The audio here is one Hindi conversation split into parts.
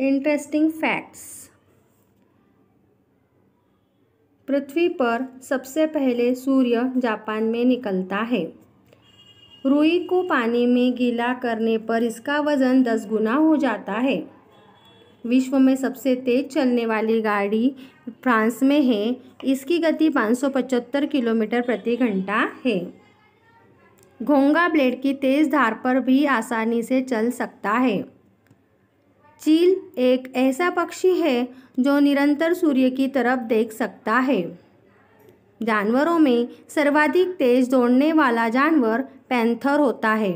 इंटरेस्टिंग फैक्ट्स पृथ्वी पर सबसे पहले सूर्य जापान में निकलता है रुई को पानी में गीला करने पर इसका वज़न दस गुना हो जाता है विश्व में सबसे तेज़ चलने वाली गाड़ी फ्रांस में है इसकी गति 575 किलोमीटर प्रति घंटा है घोंगा ब्लेड की तेज़ धार पर भी आसानी से चल सकता है चील एक ऐसा पक्षी है जो निरंतर सूर्य की तरफ देख सकता है जानवरों में सर्वाधिक तेज दौड़ने वाला जानवर पैंथर होता है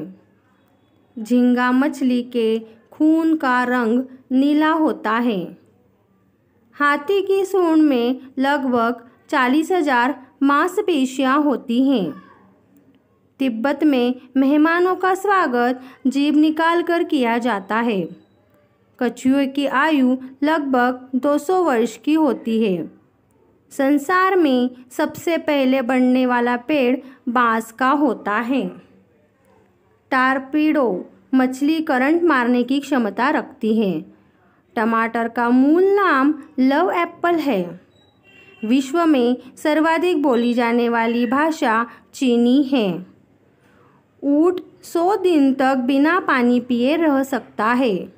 झींगा मछली के खून का रंग नीला होता है हाथी की सूंड में लगभग चालीस हजार मांसपेशियाँ होती हैं तिब्बत में मेहमानों का स्वागत जीभ निकाल कर किया जाता है कछुए की आयु लगभग 200 वर्ष की होती है संसार में सबसे पहले बढ़ने वाला पेड़ बांस का होता है टारपीडो मछली करंट मारने की क्षमता रखती है टमाटर का मूल नाम लव एप्पल है विश्व में सर्वाधिक बोली जाने वाली भाषा चीनी है ऊँट सौ दिन तक बिना पानी पिए रह सकता है